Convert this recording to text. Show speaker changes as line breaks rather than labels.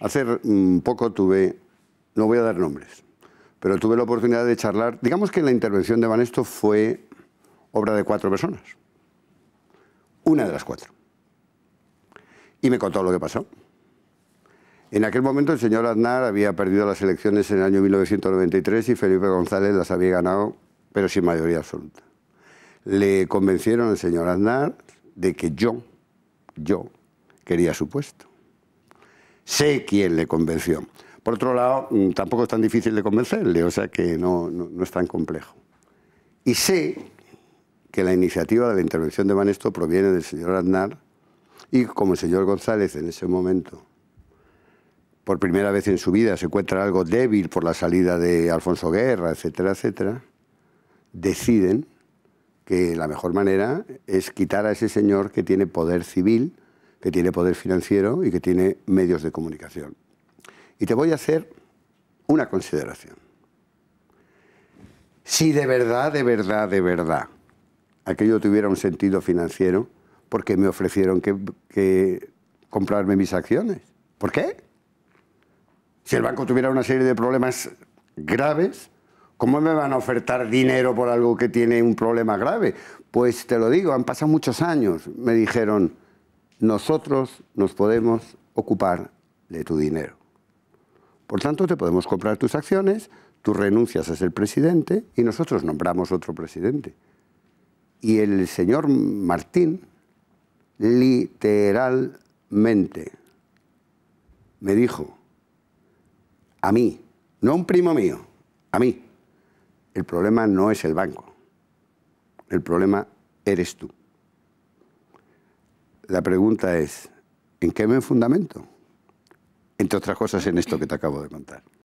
Hace mm, poco tuve, no voy a dar nombres, pero tuve la oportunidad de charlar. Digamos que la intervención de Vanesto fue obra de cuatro personas. Una de las cuatro. Y me contó lo que pasó. En aquel momento el señor Aznar había perdido las elecciones en el año 1993 y Felipe González las había ganado, pero sin mayoría absoluta. Le convencieron al señor Aznar de que yo, yo, quería su puesto. Sé quién le convenció. Por otro lado, mm, tampoco es tan difícil de convencerle, o sea que no, es tan complejo. Y sé que la iniciativa de la intervención de Banesto proviene del señor Aznar y como el señor González en ese momento por primera vez en su vida se encuentra algo débil por la salida de Alfonso Guerra, etcétera, etcétera, deciden que la mejor manera es quitar a ese señor que tiene poder civil que tiene poder financiero y que tiene medios de comunicación. Y te voy a hacer una consideración. Si de verdad, de verdad, de verdad, aquello tuviera un sentido financiero, ¿por qué me ofrecieron que, que comprarme mis acciones? ¿Por qué? Si el banco tuviera una serie de problemas graves, ¿cómo me van a ofertar dinero por algo que tiene un problema grave? Pues te lo digo, han pasado muchos años. Me dijeron, nosotros nos podemos ocupar de tu dinero. Por tanto, te podemos comprar tus acciones, tú renuncias a ser presidente y nosotros nombramos otro presidente. Y el señor Martín, literalmente, me dijo, a mí, no un primo mío, a mí, el problema no es el banco, el problema eres tú la pregunta es, ¿en qué me fundamento? Entre otras cosas en esto que te acabo de contar.